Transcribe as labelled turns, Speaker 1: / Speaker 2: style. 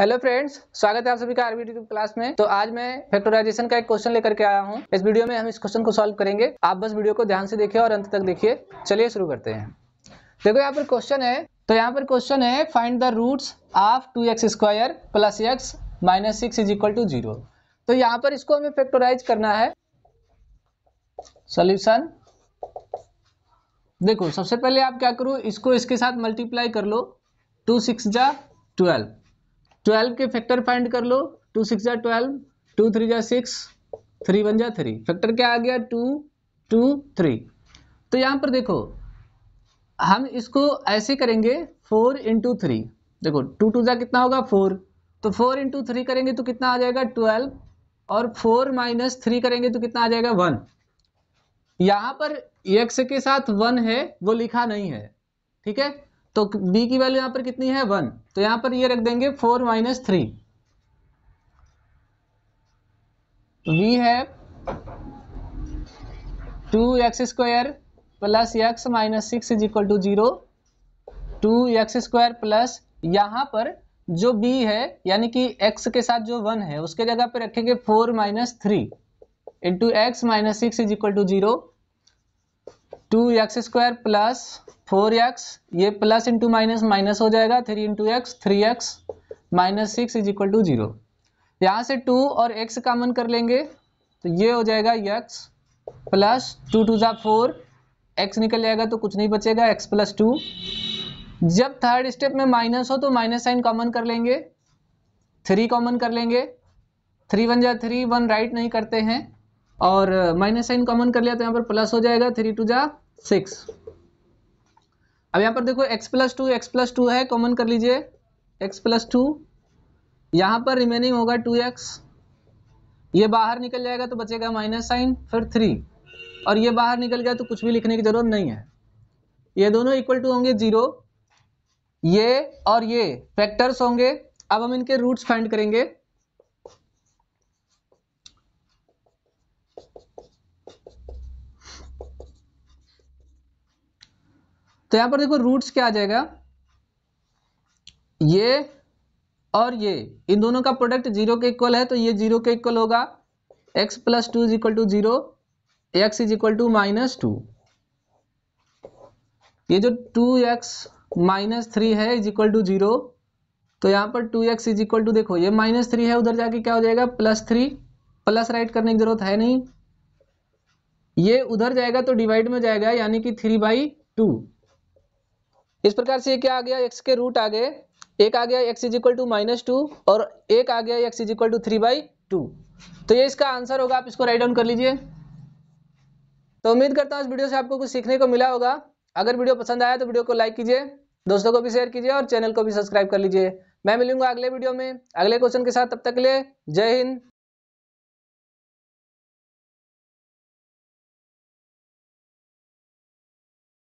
Speaker 1: hello friends स्वागत है आप सभी का आरबी यूट्यूब क्लास में तो आज मैं फैक्टराइजेशन का एक क्वेश्चन लेकर के आया हूँ इस वीडियो में हम इस क्वेश्चन को सॉल्व करेंगे आप बस वीडियो को ध्यान से देखिए और अंत तक देखिए चलिए शुरू करते हैं देखो यहाँ पर क्वेश्चन है तो यहाँ पर क्वेश्चन है find the roots of two x square plus x minus six is equal to zero तो यहाँ पर इसको हमें फैक्टोराइज करना है सोल्यूशन देखो सबसे पहले आप क्या करो इसको इसके साथ मल्टीप्लाई कर लो टू सिक्स जा ट्वेल्व ट्वेल्व के फैक्टर फाइंड कर लो टू सिक्स जा ट्वेल्व टू थ्री जा सिक्स थ्री वन जा थ्री फैक्टर क्या आ गया टू टू थ्री तो यहाँ पर देखो हम इसको ऐसे करेंगे फोर इंटू थ्री देखो टू टू जा कितना होगा फोर तो फोर इंटू थ्री करेंगे तो कितना आ जाएगा ट्वेल्व और फोर माइनस थ्री करेंगे तो कितना आ जाएगा वन यहाँ पर एक्स के साथ वन है वो लिखा नहीं है ठीक है तो b की वैल्यू यहां पर कितनी है वन तो यहां पर ये रख देंगे फोर माइनस थ्री वी है two x square plus x minus six is equal to zero two x square plus यहां पर जो b है यानी कि x के साथ जो वन है उसके जगह पर रखेंगे four minus three into x minus six is equal to zero two x square plus four x ये प्लस इंटू माइनस माइनस हो जाएगा three into x three x minus six is equal to zero यहाँ से to और x common कर लेंगे तो ये हो जाएगा एक्स प्लस टू टू ज़ा फोर एक्स निकल जाएगा तो कुछ नहीं बचेगा एक्स प्लस टू जब थर्ड स्टेप में माइनस हो तो माइनस साइन कॉमन कर लेंगे थ्री कॉमन कर लेंगे थ्री वन जा थ्री वन राइट नहीं करते हैं और माइनस साइन कॉमन कर लिया तो यहाँ पर प्लस हो जाएगा थ्री टू जा सिक्स अब यहाँ पर देखो x plus two x plus two है कॉमन कर लीजिए एक्स प्लस टू यहाँ पर रिमेनिंग होगा टू एक्स ये बाहर निकल जाएगा तो बचेगा माइनस साइन फिर थ्री और ये बाहर निकल गया तो कुछ भी लिखने की जरूरत नहीं है ये दोनों इक्वल टू होंगे जीरो ये और ये फैक्टर्स होंगे अब हम इनके रूट्स फाइंड करेंगे तो यहां पर देखो रूट्स क्या आ जाएगा ये और ये इन दोनों का प्रोडक्ट जीरो के इक्वल है तो ये जीरो के इक्वल होगा x plus two is equal to zero x is equal to minus two ये जो टू एक्स माइनस थ्री है इज इक्वल टू जीरो तो यहां पर two x is equal to देखो ये माइनस थ्री है उधर जाके क्या हो जाएगा प्लस थ्री प्लस राइट करने की जरूरत है नहीं ये उधर जाएगा तो डिवाइड में जाएगा यानी कि थ्री बाई टू इस प्रकार से क्या आ गया एक्स के रूट आ गए एक आ गया x is equal to minus two और एक आ गया x is equal to three by two तो ये इसका आंसर होगा आप इसको राइट डाउन कर लीजिए तो उम्मीद करता हूँ इस वीडियो से आपको कुछ सीखने को मिला होगा अगर वीडियो पसंद आया तो वीडियो को लाइक कीजिए दोस्तों को भी शेयर कीजिए और चैनल को भी सब्सक्राइब कर लीजिए मैं मिलूंगा अगले वीडियो में अगले क्वेश्चन के साथ तब तक के लिए जय हिंद